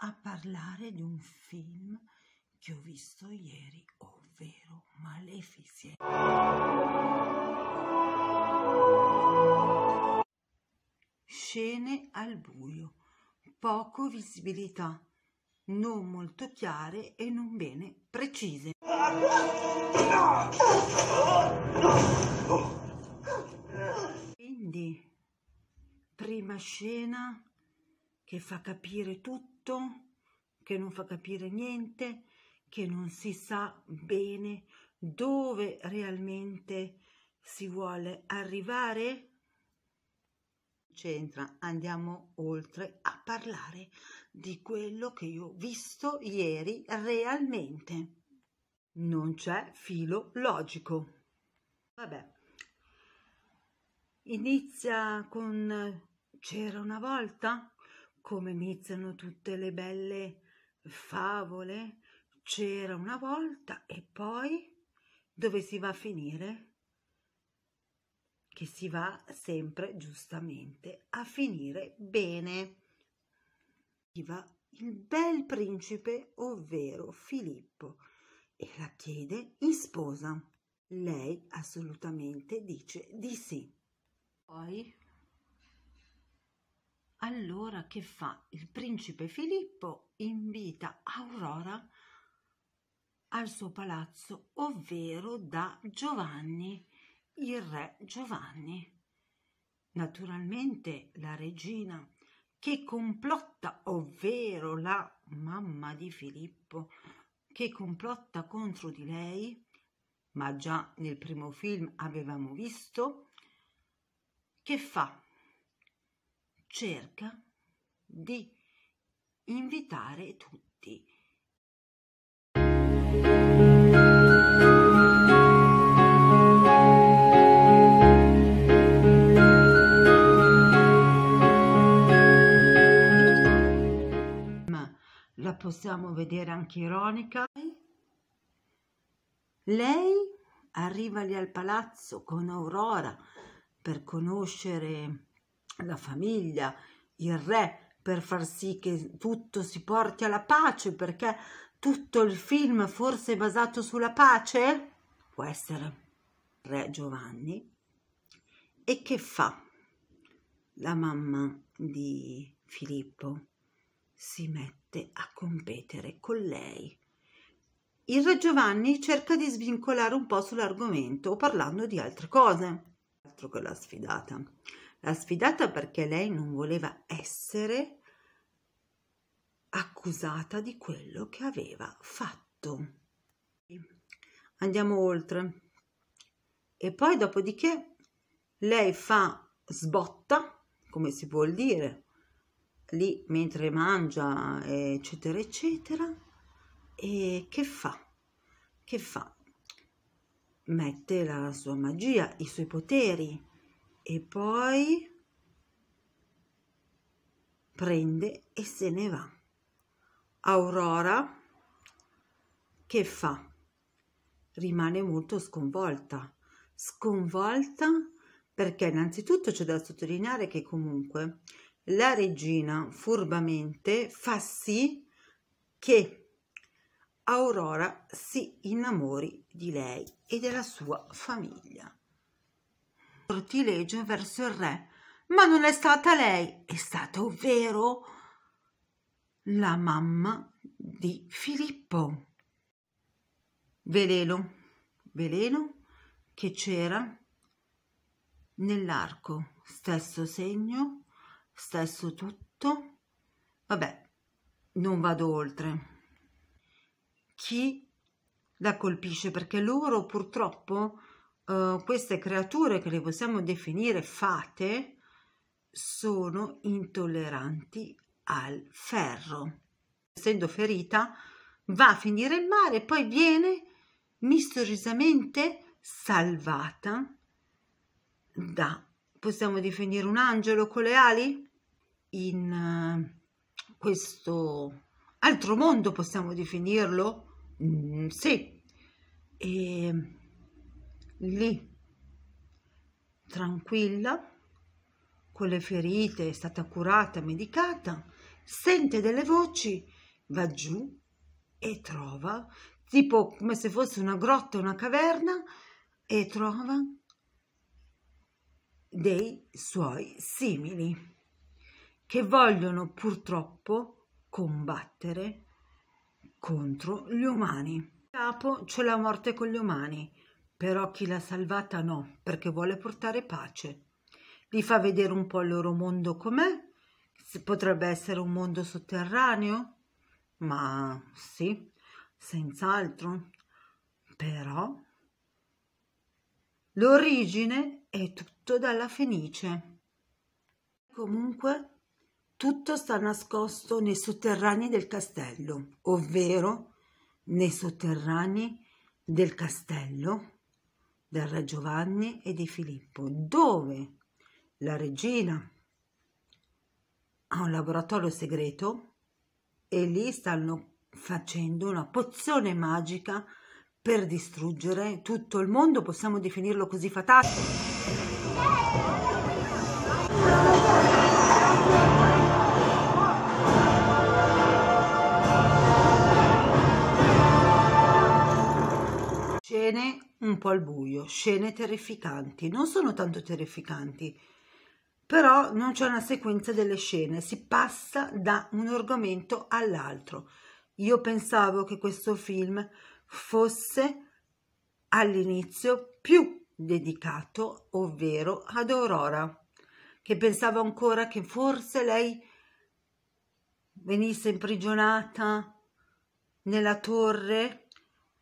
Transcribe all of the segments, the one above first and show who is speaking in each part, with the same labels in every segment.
Speaker 1: a parlare di un film che ho visto ieri, ovvero Maleficent. Scene al buio, poco visibilità, non molto chiare e non bene precise. Quindi, prima scena che fa capire tutto tutto, che non fa capire niente, che non si sa bene dove realmente si vuole arrivare? C'entra, andiamo oltre a parlare di quello che io ho visto ieri realmente. Non c'è filo logico. Vabbè, inizia con c'era una volta? come iniziano tutte le belle favole, c'era una volta e poi dove si va a finire? Che si va sempre giustamente a finire bene. Va il bel principe, ovvero Filippo, e la chiede in sposa. Lei assolutamente dice di sì. Poi allora che fa? Il principe Filippo invita Aurora al suo palazzo, ovvero da Giovanni, il re Giovanni. Naturalmente la regina che complotta, ovvero la mamma di Filippo, che complotta contro di lei, ma già nel primo film avevamo visto, che fa? cerca di invitare tutti. la possiamo vedere anche ironica. Lei arriva lì al palazzo con Aurora per conoscere la famiglia, il re, per far sì che tutto si porti alla pace, perché tutto il film forse è basato sulla pace? Può essere re Giovanni. E che fa? La mamma di Filippo si mette a competere con lei. Il re Giovanni cerca di svincolare un po' sull'argomento parlando di altre cose, altro che la sfidata. L'ha sfidata perché lei non voleva essere accusata di quello che aveva fatto. Andiamo oltre. E poi dopodiché lei fa sbotta, come si vuol dire, lì mentre mangia, eccetera, eccetera. E che fa? Che fa? Mette la sua magia, i suoi poteri, e poi prende e se ne va. Aurora che fa? Rimane molto sconvolta. Sconvolta perché innanzitutto c'è da sottolineare che comunque la regina furbamente fa sì che Aurora si innamori di lei e della sua famiglia sortilegio verso il re. Ma non è stata lei, è stata ovvero la mamma di Filippo. Veleno, veleno che c'era nell'arco, stesso segno, stesso tutto. Vabbè, non vado oltre. Chi la colpisce perché loro purtroppo eh, queste creature che le possiamo definire fate sono intolleranti al ferro. Essendo ferita, va a finire in mare e poi viene misteriosamente salvata da, possiamo definire un angelo con le ali? In uh, questo altro mondo possiamo definirlo? Mm, sì. E lì tranquilla con le ferite è stata curata medicata sente delle voci va giù e trova tipo come se fosse una grotta una caverna e trova dei suoi simili che vogliono purtroppo combattere contro gli umani. Capo c'è la morte con gli umani, però chi l'ha salvata no, perché vuole portare pace. Gli fa vedere un po' il loro mondo com'è. Potrebbe essere un mondo sotterraneo? Ma sì, senz'altro. Però l'origine è tutto dalla Fenice. Comunque tutto sta nascosto nei sotterranei del castello, ovvero nei sotterranei del castello del re Giovanni e di Filippo, dove la regina ha un laboratorio segreto e lì stanno facendo una pozione magica per distruggere tutto il mondo, possiamo definirlo così fatale. un po' al buio, scene terrificanti, non sono tanto terrificanti, però non c'è una sequenza delle scene, si passa da un argomento all'altro. Io pensavo che questo film fosse all'inizio più dedicato, ovvero ad Aurora, che pensavo ancora che forse lei venisse imprigionata nella torre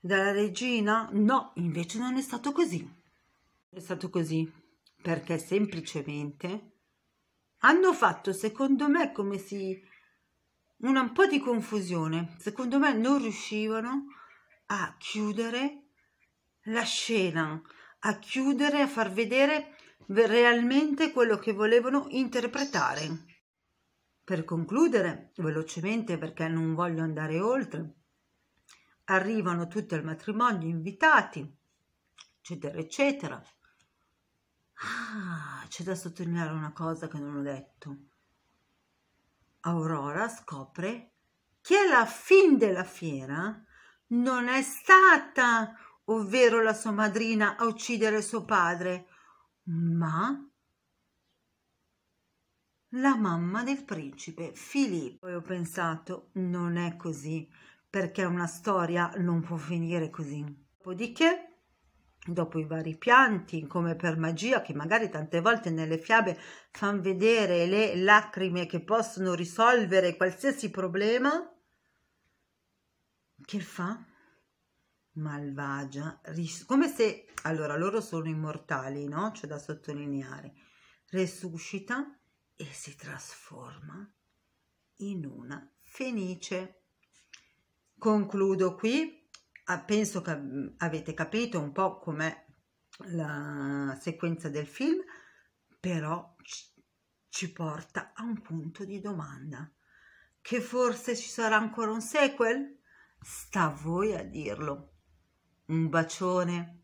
Speaker 1: dalla regina? No, invece non è stato così. è stato così perché semplicemente hanno fatto, secondo me, come si una, un po' di confusione. Secondo me non riuscivano a chiudere la scena, a chiudere, a far vedere realmente quello che volevano interpretare. Per concludere, velocemente perché non voglio andare oltre, arrivano tutti al matrimonio invitati, eccetera, eccetera. Ah, c'è da sottolineare una cosa che non ho detto. Aurora scopre che alla fin della fiera non è stata, ovvero la sua madrina, a uccidere suo padre, ma la mamma del principe Filippo. E ho pensato, non è così, perché una storia non può finire così. Dopodiché dopo i vari pianti, come per magia, che magari tante volte nelle fiabe fanno vedere le lacrime che possono risolvere qualsiasi problema, che fa? Malvagia, come se, allora loro sono immortali, no? C'è da sottolineare, resuscita e si trasforma in una fenice concludo qui, ah, penso che mm, avete capito un po' com'è la sequenza del film, però ci porta a un punto di domanda, che forse ci sarà ancora un sequel? Sta a voi a dirlo. Un bacione.